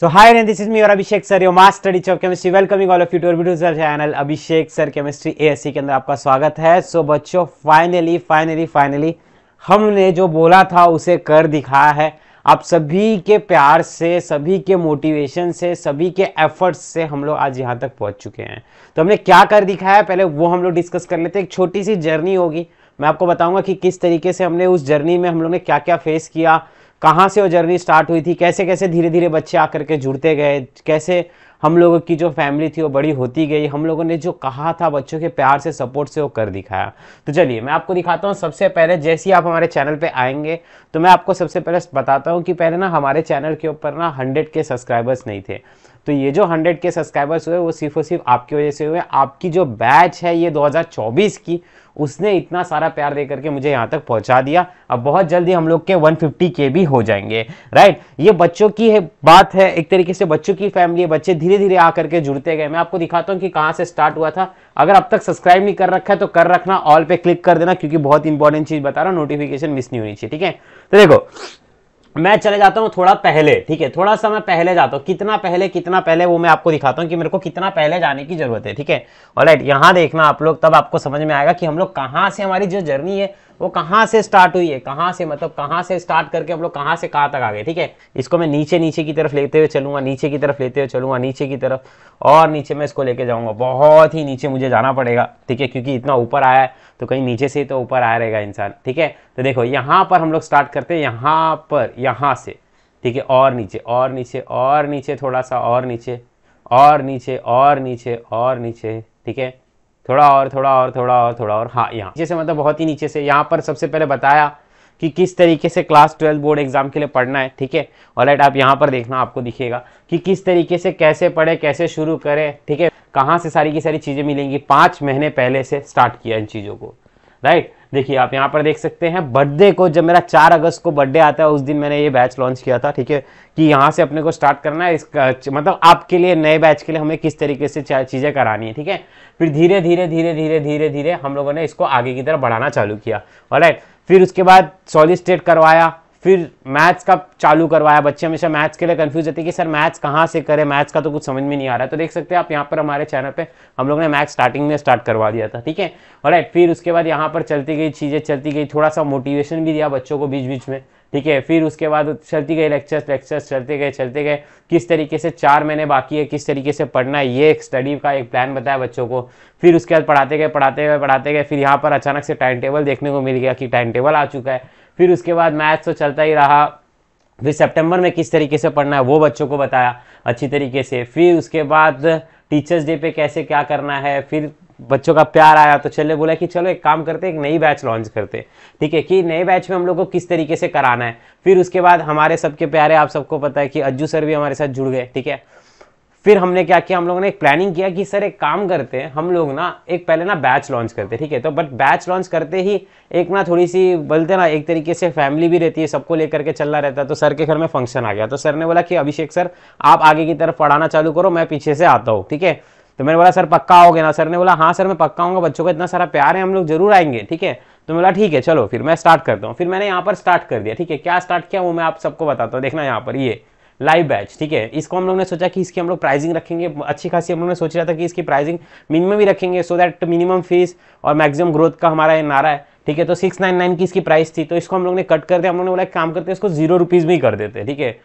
So hi and this is me और Abhishek sir your master teacher of chemistry welcoming all of you to video sir channel Abhishek sir chemistry ASC के अंदर आपका स्वागत है so so, बच्चों finally finally finally हमने जो बोला था उसे कर दिखाया है आप सभी के प्यार से सभी के मोटिवेशन से सभी के एफर्ट्स से हम लोग आज यहाँ तक पहुँच चुके हैं तो हमने क्या कर दिखाया है पहले वो हम लोग डिस्कस कर लेते हैं एक छोटी सी जर्नी होगी मैं आपको बताऊंगा कि किस तरीके से हमने उस जर्नी में हम लोग ने क्या क्या फेस किया कहाँ से वो जर्नी स्टार्ट हुई थी कैसे कैसे धीरे धीरे बच्चे आकर के जुड़ते गए कैसे हम लोगों की जो फैमिली थी वो बड़ी होती गई हम लोगों ने जो कहा था बच्चों के प्यार से सपोर्ट से वो कर दिखाया तो चलिए मैं आपको दिखाता हूँ सबसे पहले जैसे ही आप हमारे चैनल पे आएंगे तो मैं आपको सबसे पहले बताता हूँ कि पहले ना हमारे चैनल के ऊपर ना हंड्रेड के सब्सक्राइबर्स नहीं थे तो ये जो 100 के सब्सक्राइबर्स हुए वो सिर्फ और सिर्फ आपकी वजह से हुए आपकी जो बैच है ये 2024 की उसने इतना सारा प्यार दे करके मुझे यहाँ तक पहुँचा दिया अब बहुत जल्दी हम लोग के 150 के भी हो जाएंगे राइट ये बच्चों की है बात है एक तरीके से बच्चों की फैमिली है बच्चे धीरे धीरे आकर के जुड़ते गए मैं आपको दिखाता हूँ कि कहाँ से स्टार्ट हुआ था अगर अब तक सब्सक्राइब नहीं कर रखा है तो कर रखना ऑल पे क्लिक कर देना क्योंकि बहुत इंपॉर्टेंट चीज़ बता रहा हूँ नोटिफिकेशन मिस नहीं होनी चाहिए ठीक है तो देखो मैं चले जाता हूँ थोड़ा पहले ठीक है थोड़ा सा मैं पहले जाता हूँ कितना पहले कितना पहले वो मैं आपको दिखाता हूँ कि मेरे को कितना पहले जाने की जरूरत है ठीक है और राइट यहाँ देखना आप लोग तब आपको समझ में आएगा कि हम लोग कहाँ से हमारी जो जर्नी है वो कहाँ से स्टार्ट हुई है कहाँ से मतलब कहाँ से स्टार्ट करके हम लोग कहाँ से कहाँ तक आ गए ठीक है इसको मैं नीचे नीचे की तरफ लेते हुए चलूँगा नीचे की तरफ लेते हुए चलूँगा नीचे की तरफ और नीचे मैं इसको लेके जाऊँगा बहुत ही नीचे मुझे जाना पड़ेगा ठीक है क्योंकि इतना ऊपर आया है तो कहीं नीचे से ही तो ऊपर आया रहेगा इंसान ठीक है तो देखो यहाँ पर हम लोग स्टार्ट करते हैं यहाँ पर यहाँ से ठीक है और नीचे और नीचे और नीचे थोड़ा सा और नीचे और नीचे और नीचे और नीचे ठीक है थोड़ा और थोड़ा और थोड़ा और थोड़ा और हाँ यहाँ जैसे मतलब बहुत ही नीचे से यहाँ पर सबसे पहले बताया कि किस तरीके से क्लास ट्वेल्थ बोर्ड एग्जाम के लिए पढ़ना है ठीक है और राइट आप यहाँ पर देखना आपको दिखेगा कि किस तरीके से कैसे पढ़े कैसे शुरू करें ठीक है कहाँ से सारी की सारी चीज़ें मिलेंगी पाँच महीने पहले से स्टार्ट किया इन चीज़ों को राइट देखिए आप यहाँ पर देख सकते हैं बर्थडे को जब मेरा चार अगस्त को बर्थडे आता है उस दिन मैंने ये बैच लॉन्च किया था ठीक है कि यहाँ से अपने को स्टार्ट करना है इसका मतलब आपके लिए नए बैच के लिए हमें किस तरीके से चीज़ें करानी है ठीक है फिर धीरे धीरे धीरे धीरे धीरे धीरे हम लोगों ने इसको आगे की तरफ बढ़ाना चालू किया और फिर उसके बाद सॉलिड स्टेट करवाया फिर मैथ्स का चालू करवाया बच्चे हमेशा मैथ्स के लिए कंफ्यूज रहते हैं कि सर मैथ्स कहाँ से करें मैथ्स का तो कुछ समझ में नहीं आ रहा है तो देख सकते हैं आप यहाँ पर हमारे चैनल पे हम लोग ने मैथ्स स्टार्टिंग में स्टार्ट करवा दिया था ठीक है और फिर उसके बाद यहाँ पर चलती गई चीज़ें चलती गई थोड़ा सा मोटिवेशन भी दिया बच्चों को बीच बीच में ठीक है फिर उसके बाद चलती गई लेक्चर्स लेक्चर्स चलते गए चलते गए किस तरीके से चार महीने बाकी है किस तरीके से पढ़ना है ये एक स्टडी का एक प्लान बताया बच्चों को फिर उसके बाद पढ़ाते गए पढ़ाते गए पढ़ाते गए फिर यहाँ पर अचानक से टाइम टेबल देखने को मिल गया कि टाइम टेबल आ चुका है फिर उसके बाद मैथ्स तो चलता ही रहा फिर सितंबर में किस तरीके से पढ़ना है वो बच्चों को बताया अच्छी तरीके से फिर उसके बाद टीचर्स डे पे कैसे क्या करना है फिर बच्चों का प्यार आया तो चले बोला कि चलो एक काम करते एक नई बैच लॉन्च करते ठीक है कि नए बैच में हम लोग को किस तरीके से कराना है फिर उसके बाद हमारे सबके प्यारे आप सबको पता है कि अज्जू सर भी हमारे साथ जुड़ गए ठीक है फिर हमने क्या किया हम लोगों ने एक प्लानिंग किया कि सर एक काम करते हैं हम लोग ना एक पहले ना बैच लॉन्च करते हैं ठीक है तो बट बैच लॉन्च करते ही एक ना थोड़ी सी बोलते ना एक तरीके से फैमिली भी रहती है सबको लेकर के चलना रहता है तो सर के घर में फंक्शन आ गया तो सर ने बोला कि अभिषेक सर आप आगे की तरफ पढ़ाना चालू करो मैं पीछे से आता हूँ ठीक है तो मैंने बोला सर पक्का आओगे ना सर ने बोला हाँ सर मैं पक्का आऊँगा बच्चों का इतना सारा प्यार है हम लोग जरूर आएंगे ठीक है तो मैं बोला ठीक है चलो फिर मैं स्टार्ट करता हूँ फिर मैंने यहाँ पर स्टार्ट कर दिया ठीक है क्या स्टार्ट किया वो मैं आप सबको बताता हूँ देखना यहाँ पर ये लाइव बैच ठीक है इसको हम लोग ने सोचा कि इसकी हम लोग प्राइसिंग रखेंगे अच्छी खासी हम लोग ने सोच रहा था कि इसकी प्राइसिंग मिनिमम ही रखेंगे सो दैट मिनिमम फीस और मैक्सिमम ग्रोथ का हमारा नारा है ठीक है तो सिक्स नाइन नाइन की इसकी प्राइस थी तो इसको हम लोग ने कट कर दिया हम लोग ने बोला काम करते हैं इसको जीरो रुपीज़ में ही कर देते ठीक है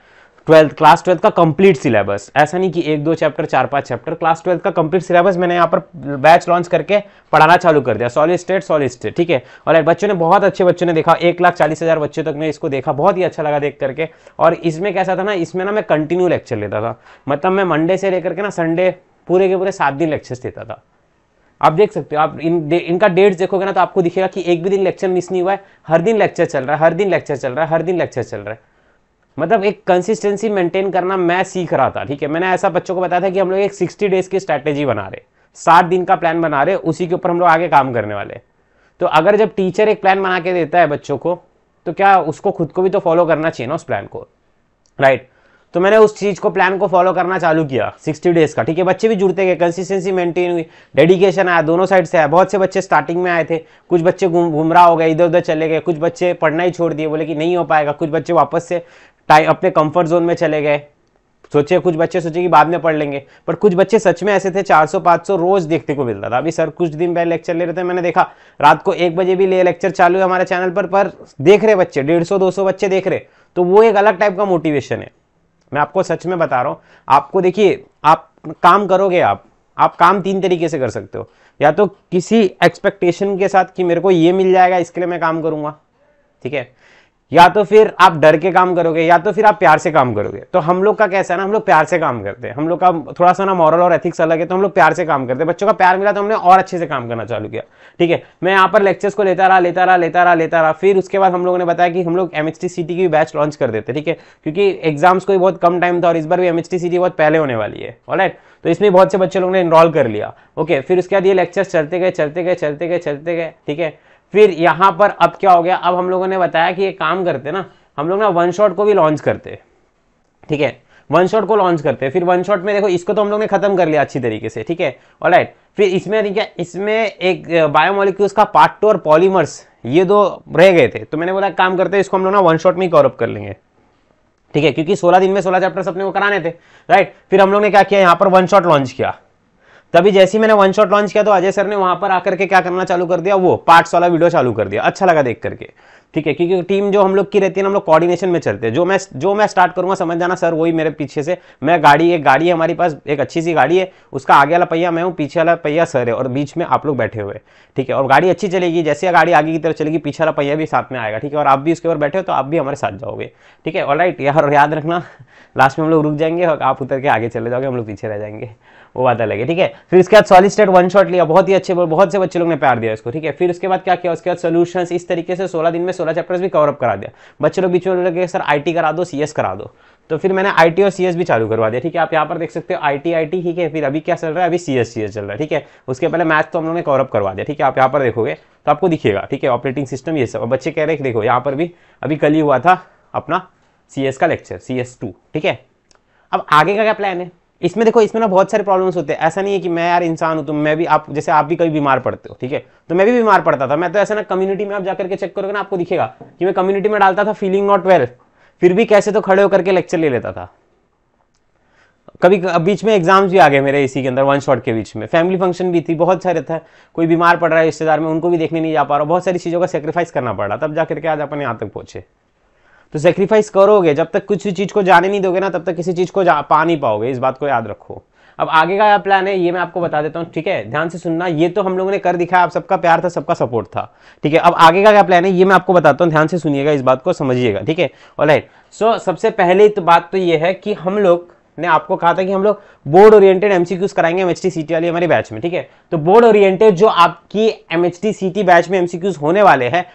ट्वेल्थ क्लास ट्वेल्थ का कंप्लीट सिलेबस ऐसा नहीं कि एक दो चैप्टर चार पांच चैप्टर क्लास ट्वेल्थ का कंप्लीट सिलेबस मैंने यहाँ पर बैच लॉन्च करके पढ़ाना चालू कर दिया सॉलिड स्टेट सॉलिड स्टेट ठीक है और बच्चों ने बहुत अच्छे बच्चों ने देखा एक लाख चालीस हज़ार बच्चों तक ने इसको देखा बहुत ही अच्छा लगा देख करके और इसमें कैसा था ना इसमें ना मैं कंटिन्यू लेक्चर लेता था मतलब मैं मंडे से लेकर के ना संडे पूरे के पूरे सात दिन लेक्चर्स देता था आप देख सकते हो आप इन दे, इनका डेट्स देखोगे ना तो आपको दिखेगा कि एक भी दिन लेक्चर मिस नहीं हुआ है हर दिन लेक्चर चल रहा है हर दिन लेक्चर चल रहा है हर दिन लेक्चर चल रहा है मतलब एक कंसिस्टेंसी मेंटेन करना मैं सीख रहा था ठीक है मैंने ऐसा बच्चों को बताया था कि हम लोग एक सिक्सटी डेज की स्ट्रैटेजी बना रहे सात दिन का प्लान बना रहे उसी के ऊपर हम लोग आगे काम करने वाले तो अगर जब टीचर एक प्लान बना के देता है बच्चों को तो क्या उसको खुद को भी तो फॉलो करना चाहिए ना उस प्लान को राइट right. तो मैंने उस चीज़ को प्लान को फॉलो करना चालू किया सिक्सटी डेज का ठीक है बच्चे भी जुड़ते गए कंसिस्टेंसी मेंटेन हुई डेडिकेशन आया दोनों साइड से आया बहुत से बच्चे स्टार्टिंग में आए थे कुछ बच्चे घुमरा हो गए इधर उधर चले गए कुछ बच्चे पढ़ना ही छोड़ दिए बोले कि नहीं हो पाएगा कुछ बच्चे वापस से टाइम अपने कंफर्ट जोन में चले गए सोचे कुछ बच्चे सोचे कि बाद में पढ़ लेंगे पर कुछ बच्चे सच में ऐसे थे 400 500 रोज देखने को मिलता था अभी सर कुछ दिन पहले लेक्चर ले रहे थे मैंने देखा रात को एक बजे भी ले लेक्चर चालू है हमारे चैनल पर पर देख रहे बच्चे डेढ़ सौ दो सौ बच्चे देख रहे तो वो एक अलग टाइप का मोटिवेशन है मैं आपको सच में बता रहा हूँ आपको देखिए आप काम करोगे आप आप काम तीन तरीके से कर सकते हो या तो किसी एक्सपेक्टेशन के साथ कि मेरे को ये मिल जाएगा इसके लिए मैं काम करूँगा ठीक है या तो फिर आप डर के काम करोगे या तो फिर आप प्यार से काम करोगे तो हम लोग का कैसा है ना हम लोग प्यार से काम करते हैं हम लोग का थोड़ा सा ना मॉरल और एथिक्स अलग है तो हम लोग प्यार से काम करते हैं बच्चों का प्यार मिला तो हमने और अच्छे से काम करना चालू किया ठीक है मैं यहाँ पर लेक्चर्स को लेता रहा लेता रहा लेता रहा लेता रहा फिर उसके बाद हम लोगों ने बताया कि हम लोग एम एच की भी बैच लॉन्च कर देते ठीक है क्योंकि एग्जाम्स को बहुत कम टाइम था और इस बार भी एम एच बहुत पहले होने वाली है ऑलराइट तो इसमें बहुत से बच्चे लोगों ने इनरोल कर लिया ओके फिर उसके बाद ये लेक्चर्स चलते गए चलते गए चलते गए चलते गए ठीक है फिर यहां पर अब क्या हो गया अब हम लोगों ने बताया कि ये काम करते ना हम लोग ना वन शॉट को भी लॉन्च करते ठीक है वन शॉट को लॉन्च करते फिर वन शॉट में देखो इसको तो हम लोग ने खत्म कर लिया अच्छी तरीके से ठीक है और राइट फिर इसमें ठीक इसमें एक बायोमोलिक्यूल्स का पार्ट टू और पॉलीमर्स ये दो रह गए थे तो मैंने बोला काम करते इसको हम लोग ना वन शॉट में ही कवरअप कर लेंगे ठीक है क्योंकि सोलह दिन में सोलह चैप्टर अपने को कराने थे राइट फिर हम लोग ने क्या किया यहाँ पर वन शॉट लॉन्च किया तभी जैसे ही मैंने वन शॉट लॉन्च किया तो अजय सर ने वहां पर आकर के क्या करना चालू कर दिया वो पार्ट्स वाला वीडियो चालू कर दिया अच्छा लगा देख करके ठीक है क्योंकि टीम जो हम लोग की रहती है ना हम लोग कोऑर्डिनेशन में चलते हैं जो मैं जो मैं स्टार्ट करूंगा समझ जाना सर वही मेरे पीछे से मैं गाड़ी एक गाड़ी है हमारे पास एक अच्छी सी गाड़ी है उसका आगे वाला पहिया मैं हूँ पीछे वाला पहिया सर है और बीच में आप लोग बैठे हुए ठीक है और गाड़ी अच्छी चलेगी जैसे गाड़ी आगे की तरफ चलेगी पीछे वाला पहिया भी साथ में आएगा ठीक है और आप भी उसके ऊपर बैठे हो तो आप भी हमारे साथ जाओगे ठीक है ऑल यार याद रखना लास्ट में हम लोग रुक जाएंगे और आप उतर के आगे चले जाओगे हम लोग पीछे रह जाएंगे वो बात अलग है ठीक है फिर इसके बाद सॉलिड स्टेट वन शॉट लिया बहुत ही अच्छे बहुत से बच्चे लोग ने प्यार दिया इसको ठीक है फिर उसके बाद क्या किया उसके बाद सोल्यूशन इस तरीके से सोलह दिन में सोलह चैप्टर्स भी कवरअप करा दिया बच्चे लोग बीच में लगे सर आई करा दो सी करा दो तो फिर मैंने आई और सी भी चालू करवा दिया ठीक है आप यहाँ पर देख सकते हो आई टी आई टी ठीक है फिर अभी क्या चल रहा है अभी सी एस सी एस चल रहा है ठीक है उसके पहले मैथ तो हम लोग ने कवरअप करवा दिया ठीक है आप यहाँ पर देखोगे तो आपको दिखेगा ठीक है ऑपरेटिंग सिस्टम ये सब बच्चे कह रहे हैं देखो यहाँ पर भी अभी कल ही हुआ था अपना सी एस का लेक्चर सी एस टू ठीक है अब आगे का क्या प्लान है इसमें देखो इसमें ना बहुत सारे प्रॉब्लम्स होते हैं ऐसा नहीं है कि मैं यार इंसान हूँ तो मैं भी आप जैसे आप भी कभी बीमार पड़ते हो ठीक है तो मैं भी बीमार पड़ता था मैं तो ऐसा ना कम्युनिटी में आप जाकर के चेक करोगे ना आपको दिखेगा कि मैं कम्युनिटी में डालता था फीलिंग नॉट वेल फिर भी कैसे तो खड़े होकर के लेक्चर ले लेता था कभी बीच में एग्जाम्स भी आ गए मेरे इसी के अंदर वन शॉट के बीच में फैमिली फंक्शन भी थी बहुत सारे था कोई बीमार पड़ रहा है रिश्तेदार में उनको भी देखने नहीं जा पा रहा बहुत सारी चीज़ों का सेक्रीफाइस करना पड़ रहा तब जा करके आज अपने यहाँ तक पहुँचे तो सेक्रीफाइस करोगे जब तक किसी चीज़ को जाने नहीं दोगे ना तब तक किसी चीज़ को पा नहीं पाओगे इस बात को याद रखो अब आगे का यह प्लान है ये मैं आपको बता देता हूँ ठीक है ध्यान से सुनना ये तो हम लोगों ने कर दिखाया आप सबका प्यार था सबका सपोर्ट था ठीक है अब आगे का क्या प्लान है ये मैं आपको बताता हूँ ध्यान से सुनिएगा इस बात को समझिएगा ठीक है ऑल राइट सो सबसे पहले तो बात तो ये है कि हम लोग ने आपको कहा था कि हम लोग बोर्ड ओरिएंटेड एमसीक्यूज कराएंगे एम सीटी वाली हमारे बैच में ठीक है तो बोर्ड ओरिएंटेड जो आपकी एम सीटी बैच में एमसीक्यूज होने वाले हैं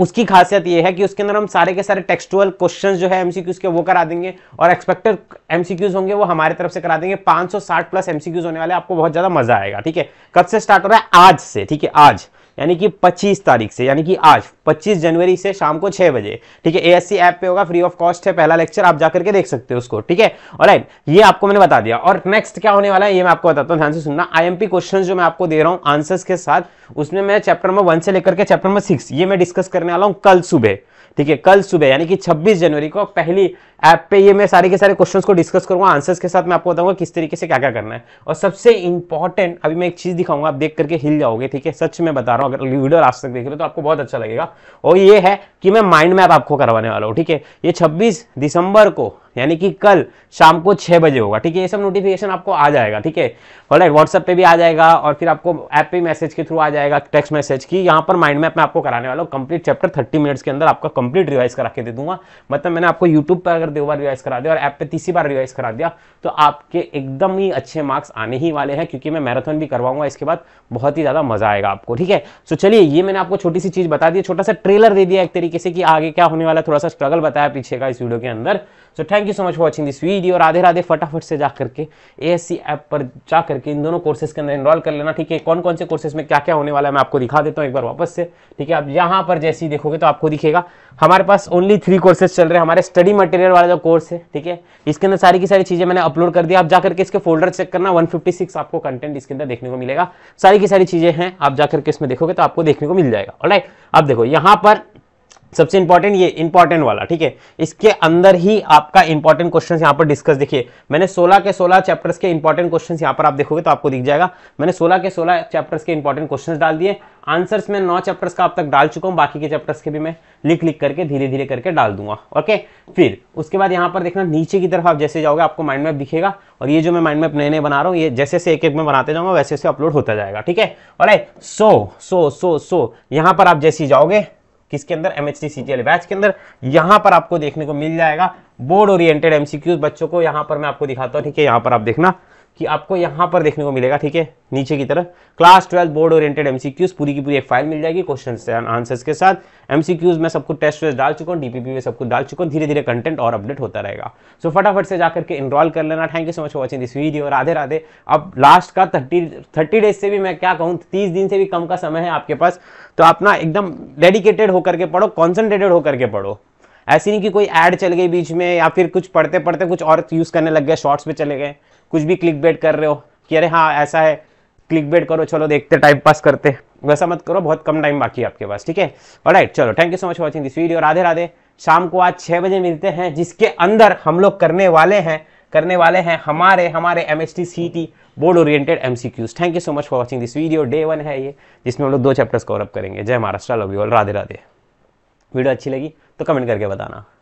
उसकी खासियत ये है कि उसके अंदर हम सारे के सारे टेक्सटुअल क्वेश्चंस जो है एमसीक्यूज के वो करा देंगे और एक्सपेक्टेड एमसीक्यूज होंगे वो हमारे तरफ से करा देंगे 560 प्लस एमसीक्यूज होने वाले आपको बहुत ज्यादा मजा आएगा ठीक है कब से स्टार्ट हो रहा है आज से ठीक है आज यानी कि 25 तारीख से यानी कि आज 25 जनवरी से शाम को 6 बजे ठीक है एएससी ऐप पे होगा फ्री ऑफ कॉस्ट है पहला लेक्चर आप जाकर के देख सकते हो उसको ठीक है और राइट ये आपको मैंने बता दिया और नेक्स्ट क्या होने वाला है ये मैं आपको बताता हूँ ध्यान से सुनना आईएमपी क्वेश्चन जो मैं आपको दे रहा हूँ आंसर्स के साथ उसमें मैं चैप्टर नंबर वन से लेकर के चैप्टर नंबर सिक्स ये मैं डिस्कस करने वाला हूँ कल सुबह ठीक है कल सुबह यानी कि 26 जनवरी को पहली ऐप पे ये मैं सारे के सारे क्वेश्चंस को डिस्कस करूंगा आंसर्स के साथ मैं आपको बताऊंगा किस तरीके से क्या क्या करना है और सबसे इंपॉर्टेंट अभी मैं एक चीज दिखाऊंगा आप देख करके हिल जाओगे ठीक है सच में बता रहा हूँ अगर वीडियो लास्ट तक देख रहे हो तो आपको बहुत अच्छा लगेगा और ये है कि मैं माइंड मैप आपको करवाने वाला हूँ ठीक है ये छब्बीस दिसंबर को यानी कि कल शाम को छः बजे होगा ठीक है ये सब नोटिफिकेशन आपको आ जाएगा ठीक है राइट व्हाट्सएप पे भी आ जाएगा और फिर आपको ऐप पे मैसेज के थ्रू आ जाएगा टेक्स्ट मैसेज की यहाँ पर माइंड मैप में आपको कराने वाला हूँ कंप्लीट चैप्टर थर्टी मिनट्स के अंदर आपका कंप्लीट रिवाइज करा के दे दूंगा मतलब मैंने आपको यूट्यूब पर अगर दो बार रिवाइज करा दिया और ऐप पर तीसरी बार रिवाइज करा दिया तो आपके एकदम ही अच्छे मार्क्स आने ही वाले हैं क्योंकि मैं मैराथन भी करवाऊंगा इसके बाद बहुत ही ज़्यादा मजा आएगा आपको ठीक है सो चलिए ये मैंने आपको छोटी सी चीज़ बता दी छोटा सा ट्रेलर दे दिया एक तरीके से कि आगे क्या होने वाला थोड़ा सा स्ट्रगल बताया पीछे का इस वीडियो के अंदर so thank you so much for watching this video और आधे राधे फटाफट से जा करके ए एस सी ऐप पर जा करके इन दोनों कोर्सेज के अंदर इनरॉल कर लेना ठीक है कौन कौन से कोर्सेज में क्या क्या होने वाला है मैं आपको दिखा देता हूँ एक बार वापस से ठीक है आप यहाँ पर जैसे ही देखोगे तो आपको दिखेगा हमारे पास ओनली थ्री कोर्सेज चल रहे हैं हमारे स्टडी मटेरियल वाला जो कोर्स है ठीक है इसके अंदर सारी की सारी चीज़ें मैंने अपलोड कर दी आप जाकर के इसके फोल्डर चेक करना वन आपको कंटेंट इसके अंदर देखने को मिलेगा सारी की सारी चीज़ें हैं आप जाकर के इसमें देखोगे तो आपको देखने को मिल जाएगा और अब देखो यहाँ पर सबसे इंपॉर्टेंट ये इंपॉर्टेंट वाला ठीक है इसके अंदर ही आपका इंपॉर्टेंट क्वेश्चन यहां पर डिस्कस देखिए मैंने 16 के 16 चैप्टर्स के इंपॉर्टेंट क्वेश्चन यहां पर आप देखोगे तो आपको दिख जाएगा मैंने 16 के 16 चैप्टर्स के इंपॉर्टेंट क्वेश्चन डाल दिए आंसर्स मैं नौ चैप्टर्स का अब तक डाल चुका हूं बाकी के चैप्टर्स के भी मैं लिख लिख करके धीरे धीरे करके डाल दूंगा ओके फिर उसके बाद यहां पर देखना नीचे की तरफ आप जैसे जाओगे आपको माइंड मैप दिखेगा और ये जो मैं माइंड मैप नए नए बना रहा हूँ ये जैसे जैसे एक एक में बनाते जाऊंगा वैसे वैसे अपलोड होता जाएगा ठीक है और सो सो सो सो यहाँ पर आप जैसे जाओगे किसके अंदर एमएचटी सीजीएल बैच के अंदर यहां पर आपको देखने को मिल जाएगा बोर्ड ओरिएंटेड एमसीक्यूज बच्चों को यहां पर मैं आपको दिखाता हूं ठीक है यहां पर आप देखना कि आपको यहाँ पर देखने को मिलेगा ठीक है नीचे की तरफ class twelfth board oriented MCQs पूरी की पूरी एक फाइल मिल जाएगी क्वेश्चन आंसर्स के साथ एमसीक्यूज में सब कुछ टेस्ट वेस्ट डाल चुका हूँ डीपीपी में सब कुछ डाल चुका हूँ धीरे धीरे कंटेंट और अपडेट होता रहेगा सो so, फटाफट से जाकर के इनरॉल कर लेना thank you so much for watching this video Radhe Radhe अब लास्ट का थर्टी थर्टी डेज से भी मैं क्या कहूँ तीस दिन से भी कम का समय है आपके पास तो अपना एकदम डेडिकेटेड होकर के पढ़ो कॉन्सेंट्रेटेड होकर के पढ़ो ऐसी नहीं कि कोई ऐड चल गई बीच में या फिर कुछ पढ़ते पढ़ते कुछ और यूज़ करने लग गए शॉर्ट्स पे चले गए कुछ भी क्लिक बेट कर रहे हो कि अरे हाँ ऐसा है क्लिक बेट करो चलो देखते टाइम पास करते वैसा मत करो बहुत कम टाइम बाकी है आपके पास ठीक है राइट चलो thank you so much watching this video Radhe Radhe शाम को आज छः बजे मिलते हैं जिसके अंदर हम लोग करने वाले हैं करने वाले हैं हमारे हमारे M S T C T board oriented M C Qs thank you so much for watching this video day one है ये जिसमें हम लोग दो चैप्टर्स कवरअप करेंगे जय Maharashtra love you all Radhe Radhe video अच्छी लगी तो कमेंट करके बताना